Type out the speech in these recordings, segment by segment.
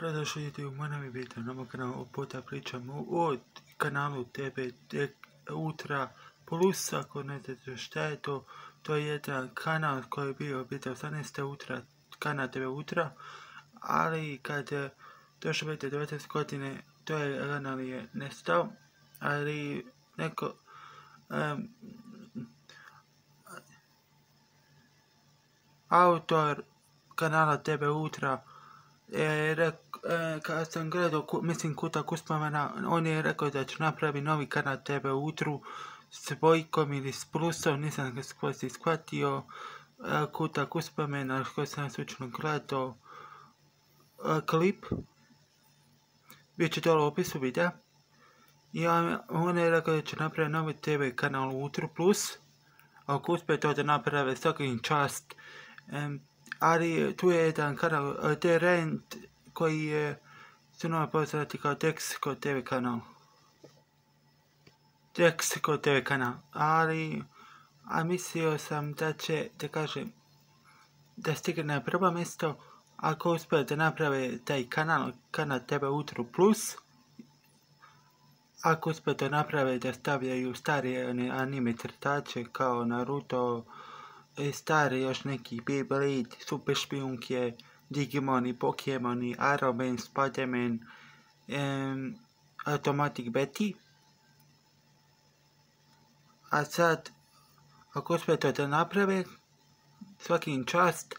dobrodošli idite u moj na moj kanalu opota pričamo o kanalu tebe utra Plus ako ne znate šta je to to je jedan kanal koji je bio bitav 18. utra kanal tebe utra ali kad je došlo biti 19 godine to je kanal je nestao ali neko autor kanala tebe utra E, e, Kada sam gledao, mislim, kutak uspomena on je rekao da će napravi novi kanal TV utru s Bojkom ili s Plusom, nisam ga si shvatio. E, kutak uspomena, koji sam slučajno gledao klip, bit će dole u opisu videa. I on, je rekao da će napraviti novi TV kanal Utru Plus. Ako uspe to da naprave, svaki čast ali tu je jedan kanal, Rent, koji je nama poznati kao kao TV kanal. kod TV kanal, ali a mislio sam da će, da kažem, da stigne na prvo mjesto ako uspije da naprave taj kanal, kanal TV Utru Plus, ako uspije da naprave da stavljaju starije anime crtače kao Naruto, E, Stari još neki Beyblade, Super Špijunke, Digimoni, Pokemoni, spider Spiderman, um, Automatic Betty. A sad, ako uspete da naprave, svakim čast,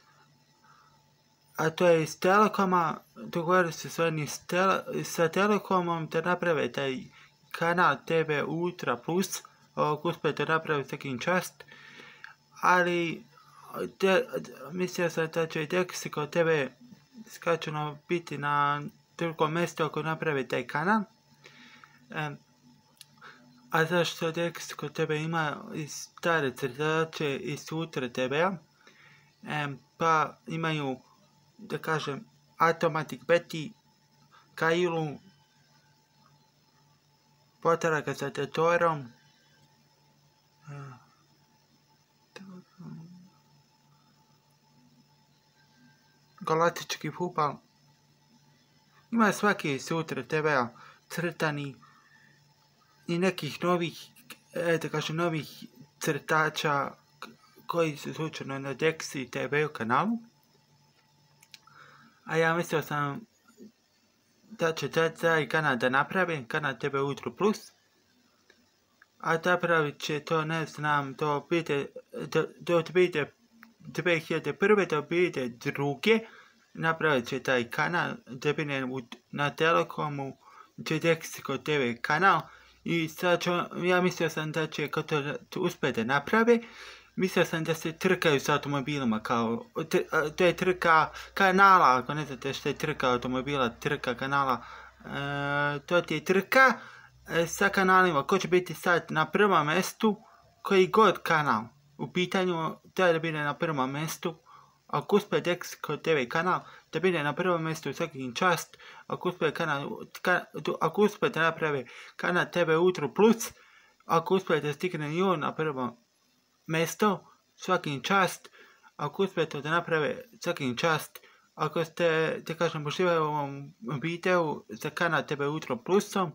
a to je iz Telekoma, dogovorili se s oni sa Telekomom da naprave taj kanal TV Ultra Plus, ako uspete napraviti naprave svakim čast, ali te, mislio sam da će tekst kao tebe skačeno biti na drugom mjestu ako napravi taj kanal. a zašto tekst kod tebe ima i stare crtače i sutra tebe, a pa imaju, da kažem, Automatic Betty, Kailu, potraga za tetorom, galaktički futbal. Ima svaki sutra TV-a crtani i nekih novih, eto kažem, novih crtača koji su slučajno na Dexi TV kanalu. A ja mislio sam da će taj i kanal da napravim, kanal TV Ultra Plus. A napravit će to, ne znam, to bite, 2001. dobijete druge, napravit će taj kanal, dobijete na Telekomu Gedexico TV kanal i sad ću, ja mislio sam da će kad to uspjeti naprave, mislio sam da se trkaju s automobilima kao, to je trka kanala, ako ne znate što je trka automobila, trka kanala, e, to ti je trka e, sa kanalima, ko će biti sad na prvom mjestu, koji god kanal u pitanju da bine na prvom mjestu. Ako uspe Dex TV kanal, da bine na prvom mjestu svakim čast. Ako uspe, kanal, ako uspe da naprave kanal TV Utro Plus, ako uspijete da stikne i on na prvom mjesto, svakim čast. Ako uspijete da naprave svakim čast, ako ste, te kažem, poštivali u ovom videu za kanal TV Utro Plusom,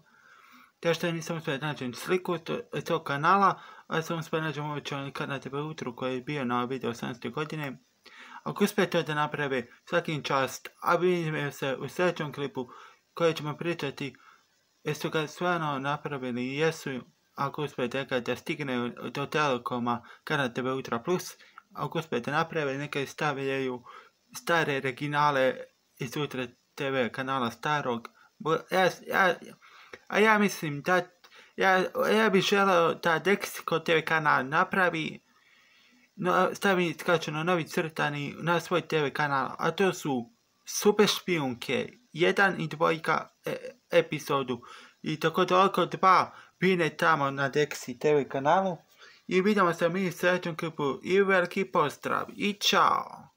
te što nisam uspio nađem sliku tog kanala, ali sam uspio nađem ovog kad na tebe utru koji je bio na video 18. godine. Ako uspijete da naprave, svakim čast, a vidimo se u sljedećem klipu koji ćemo pričati jesu ga stvarno napravili i jesu ako uspijete kad da stigne do Telekoma Kanal TV utra Plus, ako uspijete napravili, neke stavljaju stare regionale iz utra TV kanala starog. Ja, ja, a ja mislim da ja, ja bih želeo da Dexico TV kanal napravi no, stavi skraćeno novi crtani na svoj TV kanal, a to su Super špijunke, jedan i dvojka e, epizodu i tako oko dva bine tamo na Dexi TV kanalu i vidimo se mi u sljedećem klipu i veliki pozdrav i čao!